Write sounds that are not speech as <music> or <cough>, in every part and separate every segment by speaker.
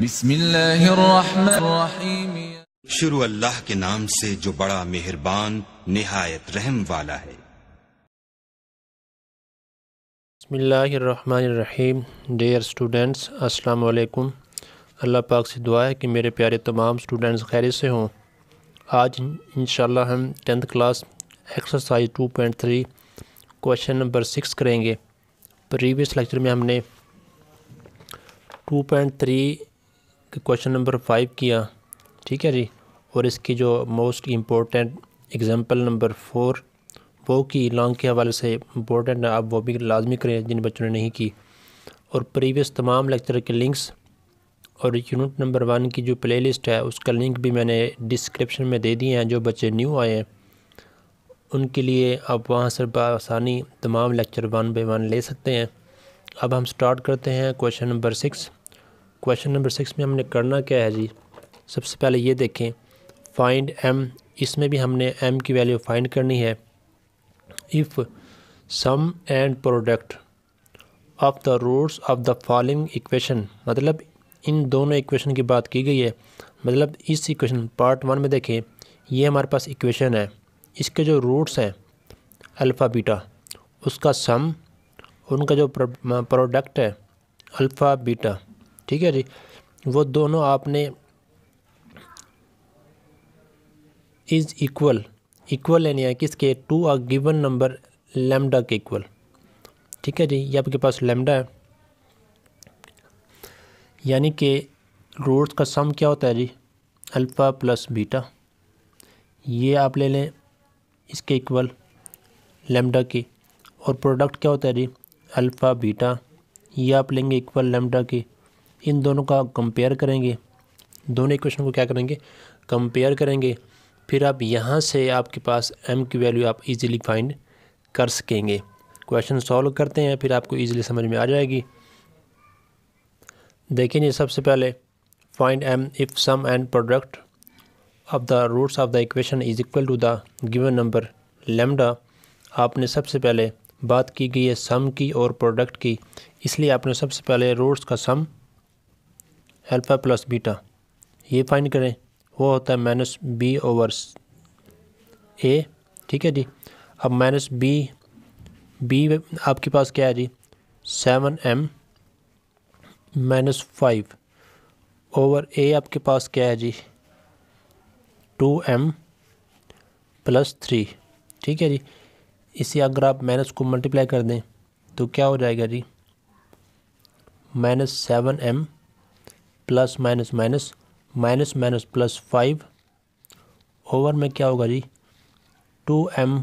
Speaker 1: बिस्मिल्लाहिर्रहमानिर्रहीम शुरू अल्लाह के नाम से जो बड़ा मेहरबान निहायत रहम वाला है बसमीम डेयर स्टूडेंट्स अस्सलाम वालेकुम अल्लाह पाक से दुआ है कि मेरे प्यारे तमाम स्टूडेंट्स खैर से हों आज इन हम tenth class exercise two point three question number six करेंगे प्रीवियस लेक्चर में हमने two point three question number five किया ठीक है जी और इसकी जो most important example number four वो की लॉन्ग के हवाले से इम्पोर्टेंट है आप वो भी लाजमी करें जिन बच्चों ने नहीं की और प्रीवियस तमाम लेक्चर के लिंक्स और यूनिट नंबर वन की जो प्ले है उसका लिंक भी मैंने डिस्क्रिप्शन में दे दिए हैं जो बच्चे न्यू आए हैं उनके लिए आप वहाँ से बसानी तमाम लेक्चर वन बाई वन ले सकते हैं अब हम स्टार्ट करते हैं question number six question number six में हमने करना क्या है जी सबसे पहले ये देखें फाइंड एम इसमें भी हमने एम की वैल्यू फाइंड करनी है if sum and product of the roots of the following equation मतलब इन दोनों इक्वेशन की बात की गई है मतलब इस इक्वेशन पार्ट वन में देखें ये हमारे पास इक्वेशन है इसके जो रूट्स हैं अल्फ़ा बीटा उसका सम उनका जो प्रोडक्ट है अल्फ़ा बीटा ठीक है जी वो दोनों आपने इज़ इक्वल इक्वल लेने है किसके to a given number lambda के इक्वल ठीक है जी ये आपके पास लेमडा है यानी कि रूट्स का सम क्या होता है जी अल्फ़ा प्लस बीटा ये आप ले लें इसके इक्वल लेमडा की और प्रोडक्ट क्या होता है जी अल्फ़ा बीटा ये आप लेंगे इक्वल लेमडा की इन दोनों का कंपेयर करेंगे दोनों इक्वेशन को क्या करेंगे कंपेयर करेंगे फिर आप यहाँ से आपके पास एम की वैल्यू आप इजीली फाइंड कर सकेंगे क्वेश्चन सॉल्व करते हैं फिर आपको इजीली समझ में आ जाएगी देखें ये सबसे पहले find M if sum and product of the roots of the equation is equal to the given number lambda आपने सबसे पहले बात की गई है सम की और प्रोडक्ट की इसलिए आपने सबसे पहले रूट्स का सम अल्फ़ा प्लस बीटा ये फाइंड करें वो होता है माइनस बी ओवर ए ठीक है जी अब माइनस बी बी आपके पास क्या है जी seven M minus five over a आपके पास क्या है जी टू एम प्लस थ्री ठीक है जी इसे अगर आप माइनस को मल्टीप्लाई कर दें तो क्या हो जाएगा जी minus seven M plus minus minus minus minus plus five over में क्या होगा जी टू एम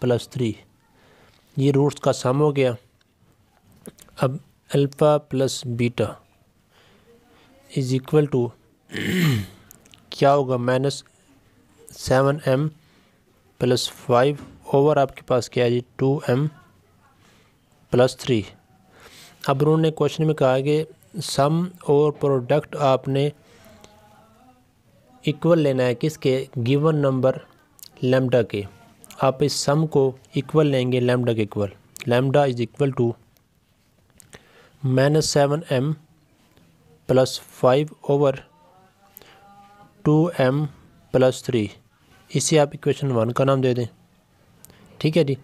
Speaker 1: प्लस थ्री ये रूट्स का सम हो गया अब alpha plus beta is equal to <clears throat> क्या होगा minus seven M plus five over आपके पास क्या है जी टू एम प्लस थ्री अब उन्होंने क्वेश्चन में कहा कि सम और प्रोडक्ट आपने इक्वल लेना है किसके गिवन नंबर लेमडा के आप इस सम को इक्वल लेंगे लेमडा के equal lambda is equal to minus seven M plus five over two M plus three इसे आप इक्वेशन वन का नाम दे दें ठीक है जी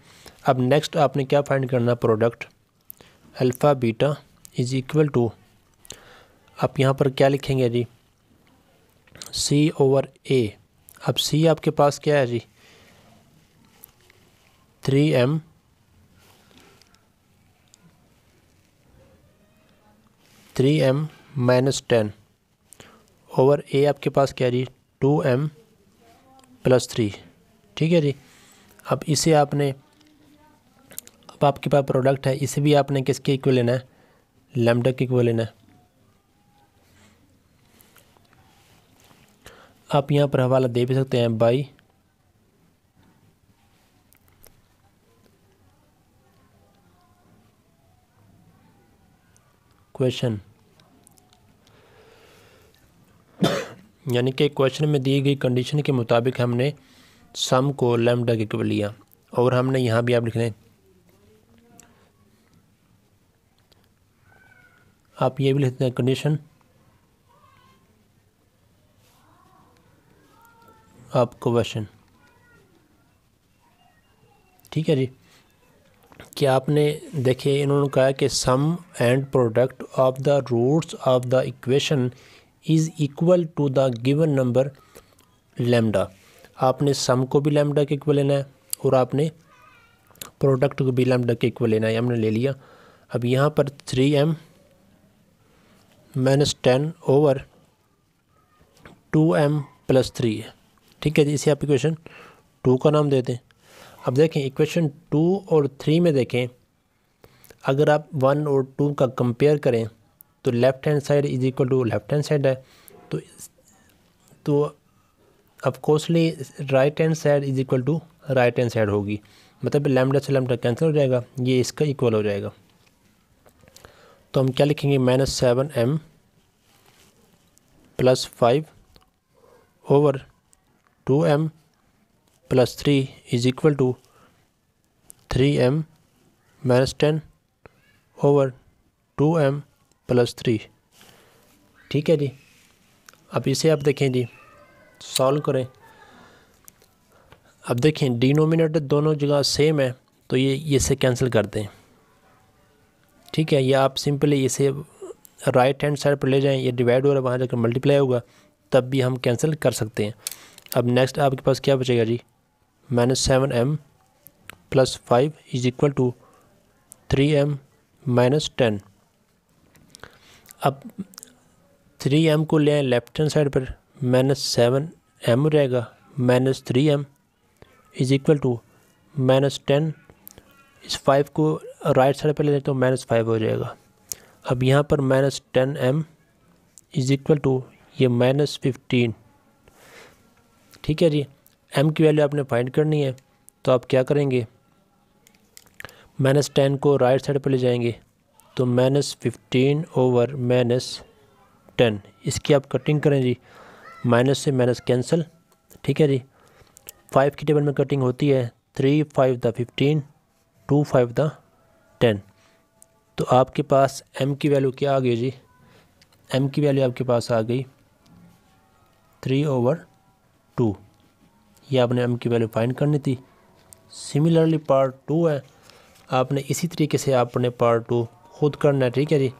Speaker 1: अब नेक्स्ट आपने क्या फाइंड करना है product alpha beta is equal to आप यहाँ पर क्या लिखेंगे जी सी ओवर ए अब सी आपके पास क्या है जी three M three M minus ten over a आपके पास क्या है जी टू एम प्लस थ्री ठीक है जी अब इसे आपने अब आपके पास प्रोडक्ट है इसे भी आपने किसके इक्वल लेना है लेमडक इक्वल लेना है आप यहाँ पर हवाला दे भी सकते हैं बाई क्वेश्चन यानी कि क्वेश्चन में दी गई कंडीशन के मुताबिक हमने सम को लेमडा के लिया और हमने यहाँ भी आप लिख लें आप ये भी लिखते हैं कंडीशन आप क्वेश्चन ठीक है जी कि आपने देखिए इन्होंने कहा कि sum and product of the roots of the equation is equal to the given number lambda आपने सम को भी लेमडा के इक्वल लेना है और आपने प्रोडक्ट को भी लेमडा के इक्वल लेना है हमने ले लिया अब यहाँ पर three M minus ten over two M plus three है ठीक है जी इसे आप इक्वेशन टू का नाम देते हैं अब देखें इक्वेशन टू और थ्री में देखें अगर आप वन और टू का कंपेयर करें तो left hand side is equal to left hand side है तो तो of course right hand side is equal to right hand side होगी मतलब लेमडा से लेमडा कैंसिल हो जाएगा ये इसका इक्वल हो जाएगा तो हम क्या लिखेंगे minus seven M plus five over two M plus three is equal to three M minus ten over two M plus three ठीक है जी अब इसे आप देखें जी सॉल्व करें अब देखें डिनोमिनेटर दोनों जगह सेम है तो ये इसे कैंसिल कर दें ठीक है या आप सिंपली इसे राइट हैंड साइड पर ले जाएं ये डिवाइड हो रहा है वहाँ जाकर मल्टीप्लाई होगा तब भी हम कैंसिल कर सकते हैं अब नेक्स्ट आपके पास क्या बचेगा जी minus seven M plus five is equal to three M minus ten अब थ्री एम को ले लेफ्ट हैंड साइड पर माइनस सेवन एम रहेगा minus three M is equal to minus ten इस फाइव को राइट साइड पर ले लें तो माइनस फाइव हो जाएगा अब यहाँ पर minus ten M is equal to ये माइनस फिफ्टीन ठीक है जी एम की वैल्यू आपने फाइंड करनी है तो आप क्या करेंगे माइनस टेन को राइट साइड पर ले जाएंगे तो minus fifteen over minus ten इसकी आप कटिंग करें जी माइनस से माइनस कैंसिल ठीक है जी फाइव की टेबल में कटिंग होती है three five the fifteen two five the ten तो आपके पास एम की वैल्यू क्या आ गई जी एम की वैल्यू आपके पास आ गई थ्री ओवर टू ये आपने एम की वैल्यू फाइंड करनी थी सिमिलरली पार्ट टू है आपने इसी तरीके से आपने पार्ट टू खुद करना है ठीक है जी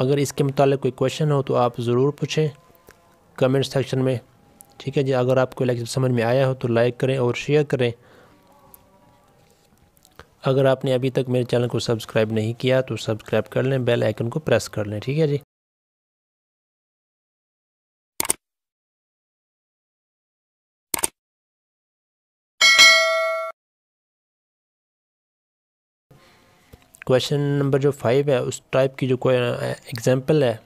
Speaker 1: अगर इसके मतलब कोई क्वेश्चन हो तो आप ज़रूर पूछें कमेंट सेक्शन में ठीक है जी अगर आपको लेक्चर समझ में आया हो तो लाइक करें और शेयर करें अगर आपने अभी तक मेरे चैनल को सब्सक्राइब नहीं किया तो सब्सक्राइब कर लें बेल आइकन को प्रेस कर लें ठीक है जी क्वेश्चन नंबर जो फाइव है उस टाइप की जो एग्जाम्पल uh, है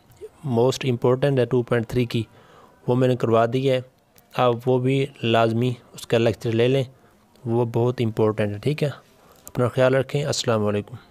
Speaker 1: मोस्ट इम्पोर्टेंट है टू पॉइंट थ्री की वो मैंने करवा दी है आप वो भी लाजमी उसका लेक्चर ले लें वो बहुत इम्पोर्टेंट है ठीक है अपना ख्याल रखें अस्सलाम वालेकुम